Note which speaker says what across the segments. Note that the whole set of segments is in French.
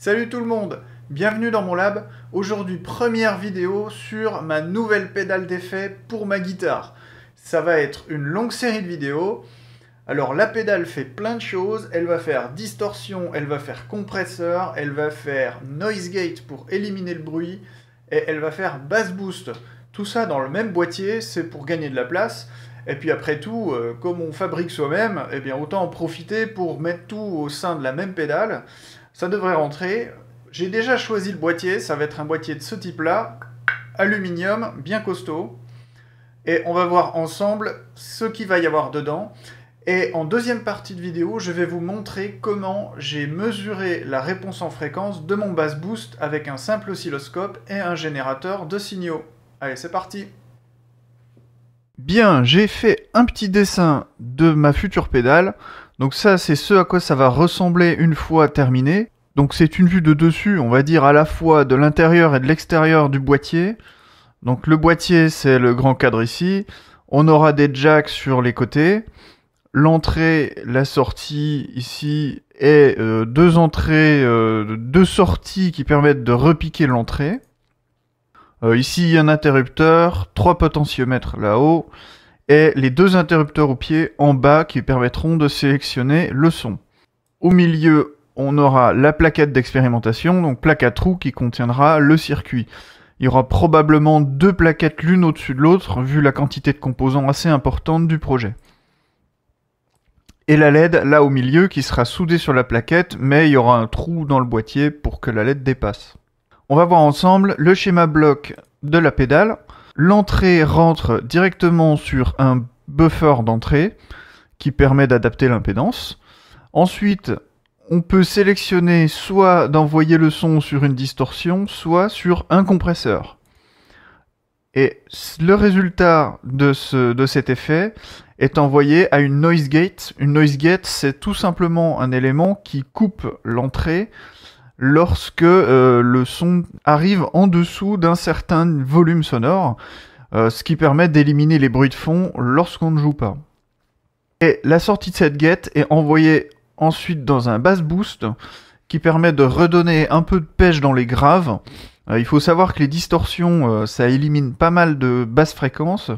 Speaker 1: Salut tout le monde Bienvenue dans mon lab. Aujourd'hui, première vidéo sur ma nouvelle pédale d'effet pour ma guitare. Ça va être une longue série de vidéos. Alors la pédale fait plein de choses, elle va faire distorsion, elle va faire compresseur, elle va faire noise gate pour éliminer le bruit, et elle va faire bass boost. Tout ça dans le même boîtier, c'est pour gagner de la place. Et puis après tout, euh, comme on fabrique soi-même, eh bien autant en profiter pour mettre tout au sein de la même pédale. Ça devrait rentrer. J'ai déjà choisi le boîtier, ça va être un boîtier de ce type-là, aluminium, bien costaud. Et on va voir ensemble ce qu'il va y avoir dedans. Et en deuxième partie de vidéo, je vais vous montrer comment j'ai mesuré la réponse en fréquence de mon bass boost avec un simple oscilloscope et un générateur de signaux. Allez, c'est parti Bien, j'ai fait un petit dessin de ma future pédale. Donc ça, c'est ce à quoi ça va ressembler une fois terminé. Donc c'est une vue de dessus, on va dire à la fois de l'intérieur et de l'extérieur du boîtier. Donc le boîtier, c'est le grand cadre ici. On aura des jacks sur les côtés. L'entrée, la sortie ici et euh, deux entrées, euh, deux sorties qui permettent de repiquer l'entrée. Euh, ici, il y a un interrupteur, trois potentiomètres là-haut et les deux interrupteurs au pied en bas qui permettront de sélectionner le son. Au milieu, on aura la plaquette d'expérimentation, donc plaque à trous qui contiendra le circuit. Il y aura probablement deux plaquettes l'une au-dessus de l'autre, vu la quantité de composants assez importante du projet. Et la LED là au milieu qui sera soudée sur la plaquette, mais il y aura un trou dans le boîtier pour que la LED dépasse. On va voir ensemble le schéma bloc de la pédale, L'entrée rentre directement sur un buffer d'entrée qui permet d'adapter l'impédance. Ensuite, on peut sélectionner soit d'envoyer le son sur une distorsion, soit sur un compresseur. Et le résultat de, ce, de cet effet est envoyé à une noise gate. Une noise gate, c'est tout simplement un élément qui coupe l'entrée lorsque euh, le son arrive en dessous d'un certain volume sonore, euh, ce qui permet d'éliminer les bruits de fond lorsqu'on ne joue pas. Et la sortie de cette guette est envoyée ensuite dans un bass boost qui permet de redonner un peu de pêche dans les graves. Euh, il faut savoir que les distorsions, ça élimine pas mal de basses fréquences.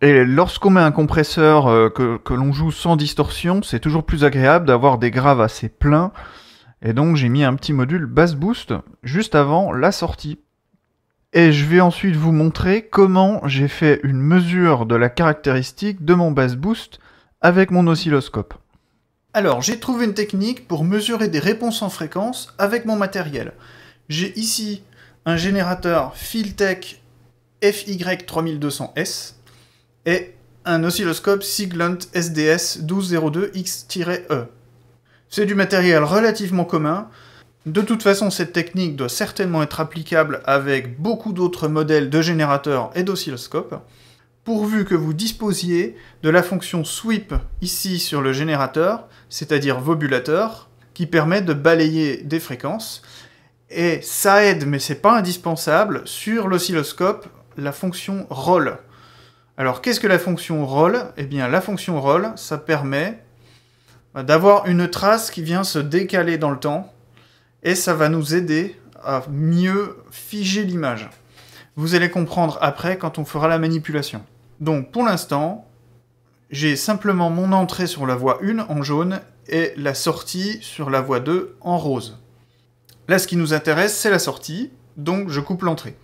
Speaker 1: Et lorsqu'on met un compresseur que l'on joue sans distorsion, c'est toujours plus agréable d'avoir des graves assez pleins et donc j'ai mis un petit module Bass Boost juste avant la sortie. Et je vais ensuite vous montrer comment j'ai fait une mesure de la caractéristique de mon Bass Boost avec mon oscilloscope. Alors j'ai trouvé une technique pour mesurer des réponses en fréquence avec mon matériel. J'ai ici un générateur Filtech FY3200S et un oscilloscope Siglent SDS1202X-E. C'est du matériel relativement commun. De toute façon, cette technique doit certainement être applicable avec beaucoup d'autres modèles de générateurs et d'oscilloscopes, pourvu que vous disposiez de la fonction sweep ici sur le générateur, c'est-à-dire vobulateur, qui permet de balayer des fréquences. Et ça aide, mais c'est pas indispensable, sur l'oscilloscope, la fonction roll. Alors qu'est-ce que la fonction roll Eh bien la fonction roll, ça permet d'avoir une trace qui vient se décaler dans le temps et ça va nous aider à mieux figer l'image. Vous allez comprendre après quand on fera la manipulation. Donc pour l'instant, j'ai simplement mon entrée sur la voie 1 en jaune et la sortie sur la voie 2 en rose. Là, ce qui nous intéresse, c'est la sortie, donc je coupe l'entrée.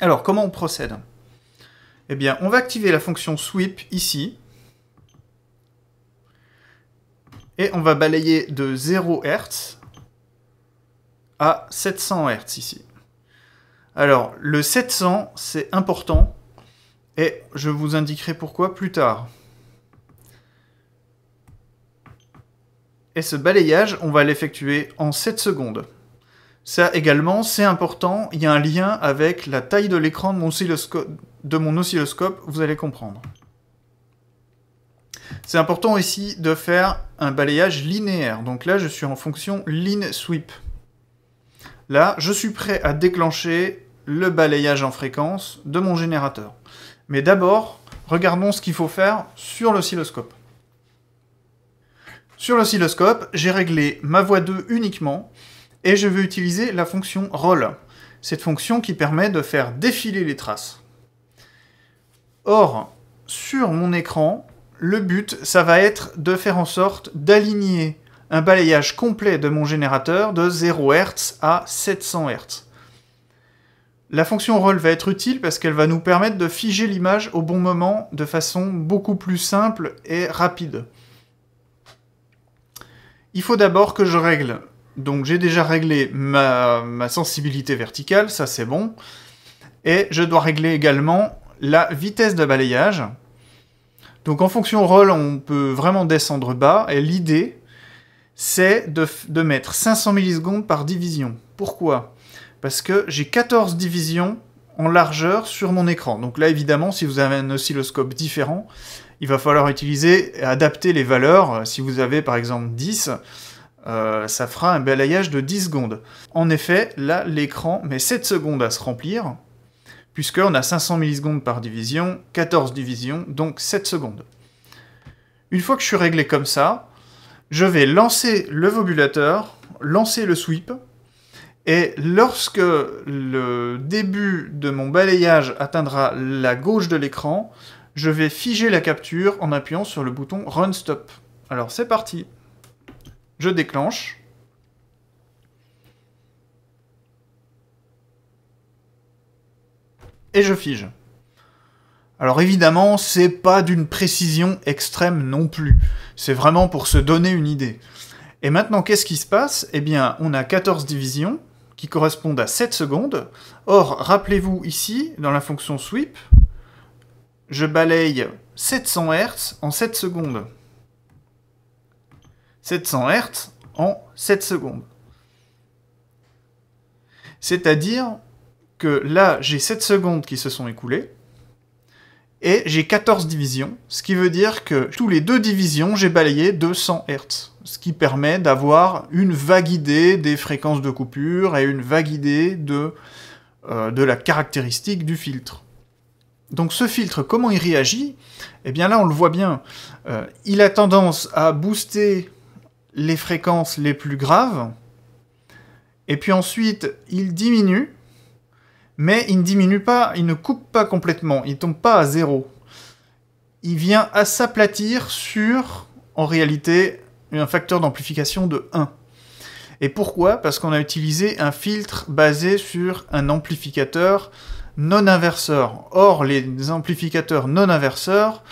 Speaker 1: Alors, comment on procède Eh bien, on va activer la fonction sweep ici, Et on va balayer de 0 Hz à 700 Hz ici. Alors, le 700, c'est important. Et je vous indiquerai pourquoi plus tard. Et ce balayage, on va l'effectuer en 7 secondes. Ça également, c'est important, il y a un lien avec la taille de l'écran de, de mon oscilloscope, vous allez comprendre. C'est important ici de faire un balayage linéaire. Donc là, je suis en fonction line sweep. Là, je suis prêt à déclencher le balayage en fréquence de mon générateur. Mais d'abord, regardons ce qu'il faut faire sur l'oscilloscope. Sur l'oscilloscope, j'ai réglé ma voix 2 uniquement et je veux utiliser la fonction roll, cette fonction qui permet de faire défiler les traces. Or, sur mon écran, le but, ça va être de faire en sorte d'aligner un balayage complet de mon générateur de 0 Hz à 700 Hz. La fonction roll va être utile parce qu'elle va nous permettre de figer l'image au bon moment de façon beaucoup plus simple et rapide. Il faut d'abord que je règle. Donc j'ai déjà réglé ma, ma sensibilité verticale, ça c'est bon. Et je dois régler également la vitesse de balayage. Donc en fonction rôle, on peut vraiment descendre bas, et l'idée, c'est de, mettre 500 millisecondes par division. Pourquoi Parce que j'ai 14 divisions en largeur sur mon écran. Donc là, évidemment, si vous avez un oscilloscope différent, il va falloir utiliser, adapter les valeurs. Si vous avez par exemple 10, euh, ça fera un balayage de 10 secondes. En effet, là, l'écran met 7 secondes à se remplir, puisqu'on a 500 millisecondes par division, 14 divisions, donc 7 secondes. Une fois que je suis réglé comme ça, je vais lancer le vobulateur, lancer le sweep, et lorsque le début de mon balayage atteindra la gauche de l'écran, je vais figer la capture en appuyant sur le bouton Run Stop. Alors c'est parti. Je déclenche. et je fige. Alors évidemment, c'est pas d'une précision extrême non plus. C'est vraiment pour se donner une idée. Et maintenant, qu'est-ce qui se passe Eh bien, on a 14 divisions qui correspondent à 7 secondes. Or, rappelez-vous ici, dans la fonction sweep, je balaye 700 Hz en 7 secondes. 700 Hz en 7 secondes. C'est-à-dire, que là, j'ai 7 secondes qui se sont écoulées, et j'ai 14 divisions, ce qui veut dire que tous les deux divisions, j'ai balayé 200 Hz, ce qui permet d'avoir une vague idée des fréquences de coupure et une vague idée de, euh, la caractéristique du filtre. Donc ce filtre, comment il réagit Eh bien là, on le voit bien, euh, il a tendance à booster les fréquences les plus graves, et puis ensuite, il diminue, mais il ne diminue pas, il ne coupe pas complètement, il ne tombe pas à zéro. Il vient à s'aplatir sur, en réalité, un facteur d'amplification de 1. Et pourquoi Parce qu'on a utilisé un filtre basé sur un amplificateur non inverseur. Or, les amplificateurs non inverseurs,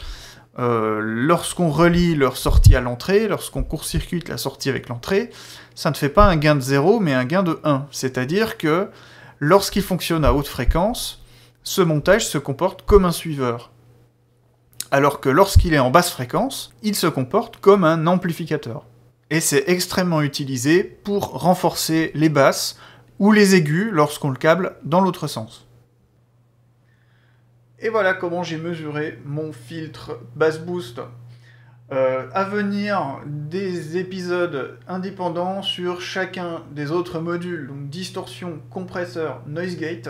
Speaker 1: euh, lorsqu'on relie leur sortie à l'entrée, lorsqu'on court-circuite la sortie avec l'entrée, ça ne fait pas un gain de 0, mais un gain de 1. C'est-à-dire que Lorsqu'il fonctionne à haute fréquence, ce montage se comporte comme un suiveur. Alors que lorsqu'il est en basse fréquence, il se comporte comme un amplificateur. Et c'est extrêmement utilisé pour renforcer les basses ou les aigus lorsqu'on le câble dans l'autre sens. Et voilà comment j'ai mesuré mon filtre bass boost. Euh, à venir des épisodes indépendants sur chacun des autres modules, donc distorsion, compresseur, noise gate,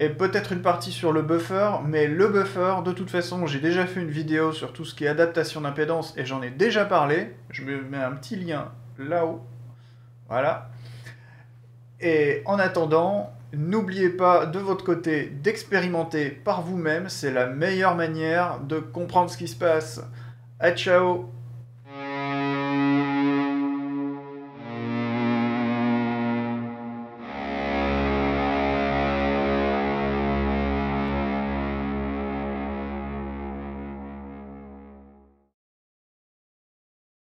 Speaker 1: et peut-être une partie sur le buffer, mais le buffer, de toute façon, j'ai déjà fait une vidéo sur tout ce qui est adaptation d'impédance et j'en ai déjà parlé. Je mets un petit lien là-haut. Voilà. Et en attendant, N'oubliez pas de votre côté d'expérimenter par vous-même, c'est la meilleure manière de comprendre ce qui se passe. À ciao